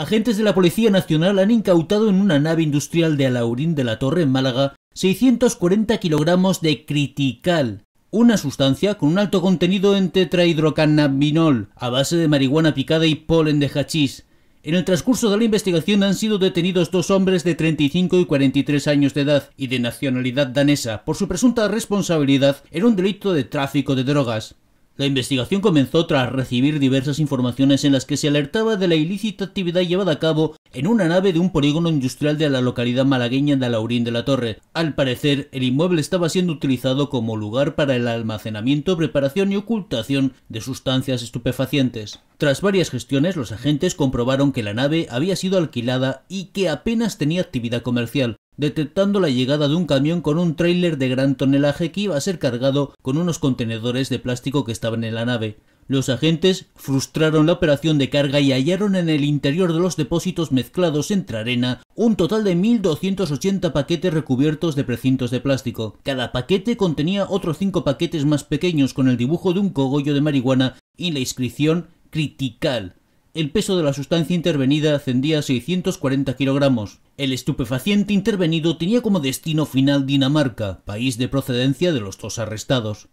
Agentes de la Policía Nacional han incautado en una nave industrial de Alaurín de la Torre en Málaga 640 kilogramos de critical, una sustancia con un alto contenido en tetrahidrocannabinol a base de marihuana picada y polen de hachís. En el transcurso de la investigación han sido detenidos dos hombres de 35 y 43 años de edad y de nacionalidad danesa por su presunta responsabilidad en un delito de tráfico de drogas. La investigación comenzó tras recibir diversas informaciones en las que se alertaba de la ilícita actividad llevada a cabo en una nave de un polígono industrial de la localidad malagueña de Alaurín de la Torre. Al parecer, el inmueble estaba siendo utilizado como lugar para el almacenamiento, preparación y ocultación de sustancias estupefacientes. Tras varias gestiones, los agentes comprobaron que la nave había sido alquilada y que apenas tenía actividad comercial detectando la llegada de un camión con un trailer de gran tonelaje que iba a ser cargado con unos contenedores de plástico que estaban en la nave. Los agentes frustraron la operación de carga y hallaron en el interior de los depósitos mezclados entre arena un total de 1.280 paquetes recubiertos de precintos de plástico. Cada paquete contenía otros cinco paquetes más pequeños con el dibujo de un cogollo de marihuana y la inscripción critical el peso de la sustancia intervenida ascendía a 640 kilogramos. El estupefaciente intervenido tenía como destino final Dinamarca, país de procedencia de los dos arrestados.